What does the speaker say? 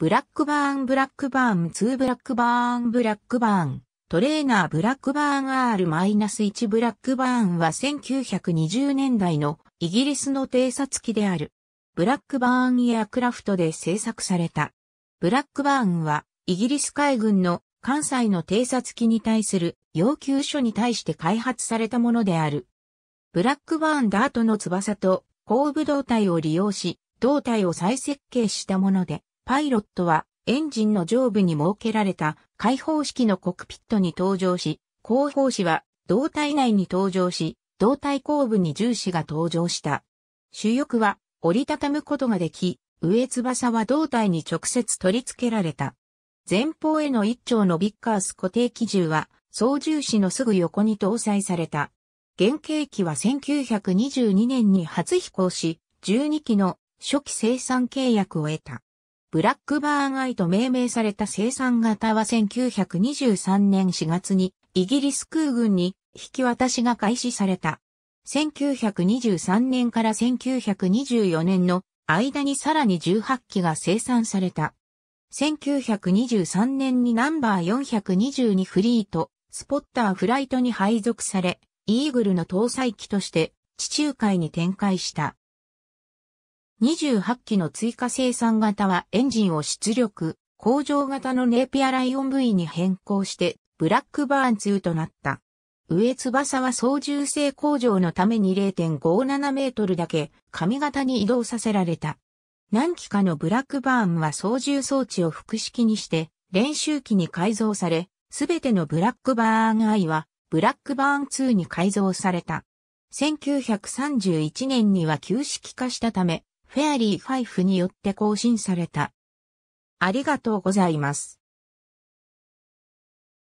ブラックバーンブラックバーン2ブラックバーンブラックバーントレーナーブラックバーン R-1 ブラックバーンは1920年代のイギリスの偵察機である。ブラックバーンエアクラフトで製作された。ブラックバーンはイギリス海軍の関西の偵察機に対する要求書に対して開発されたものである。ブラックバーンダートの翼と後部胴体を利用し、胴体を再設計したもので、パイロットはエンジンの上部に設けられた開放式のコックピットに登場し、後方紙は胴体内に登場し、胴体後部に重視が登場した。主翼は折りたたむことができ、上翼は胴体に直接取り付けられた。前方への一丁のビッカース固定機銃は、操縦士のすぐ横に搭載された。原型機は1922年に初飛行し、12機の初期生産契約を得た。ブラックバーンアイと命名された生産型は1923年4月にイギリス空軍に引き渡しが開始された。1923年から1924年の間にさらに18機が生産された。1923年にナンバー422フリート、スポッターフライトに配属され、イーグルの搭載機として地中海に展開した。28機の追加生産型はエンジンを出力、工場型のネイピアライオン V に変更して、ブラックバーン2となった。上翼は操縦性向上のために0.57メートルだけ髪型に移動させられた。何機かのブラックバーンは操縦装置を複式にして練習機に改造され、すべてのブラックバーン I はブラックバーン2に改造された。1931年には旧式化したため、フェアリーファイフによって更新された。ありがとうございます。